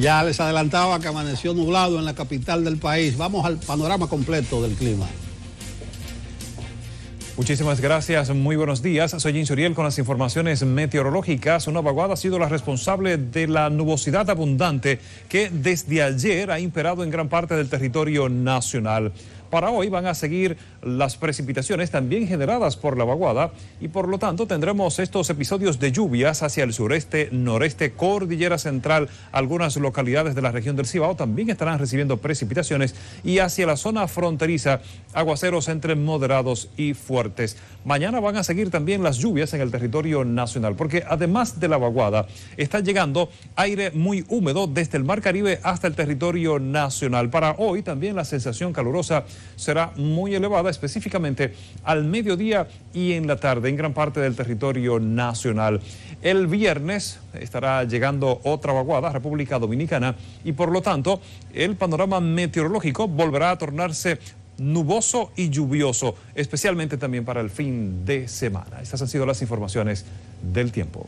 Ya les adelantaba que amaneció nublado en la capital del país. Vamos al panorama completo del clima. Muchísimas gracias, muy buenos días. Soy Jim Suriel con las informaciones meteorológicas. Una vaguada ha sido la responsable de la nubosidad abundante que desde ayer ha imperado en gran parte del territorio nacional. Para hoy van a seguir las precipitaciones también generadas por la vaguada y por lo tanto tendremos estos episodios de lluvias hacia el sureste, noreste, cordillera central. Algunas localidades de la región del Cibao también estarán recibiendo precipitaciones y hacia la zona fronteriza aguaceros entre moderados y fuertes. Mañana van a seguir también las lluvias en el territorio nacional, porque además de la vaguada, está llegando aire muy húmedo desde el Mar Caribe hasta el territorio nacional. Para hoy también la sensación calurosa será muy elevada, específicamente al mediodía y en la tarde en gran parte del territorio nacional. El viernes estará llegando otra vaguada República Dominicana y por lo tanto el panorama meteorológico volverá a tornarse nuboso y lluvioso, especialmente también para el fin de semana. Estas han sido las informaciones del tiempo.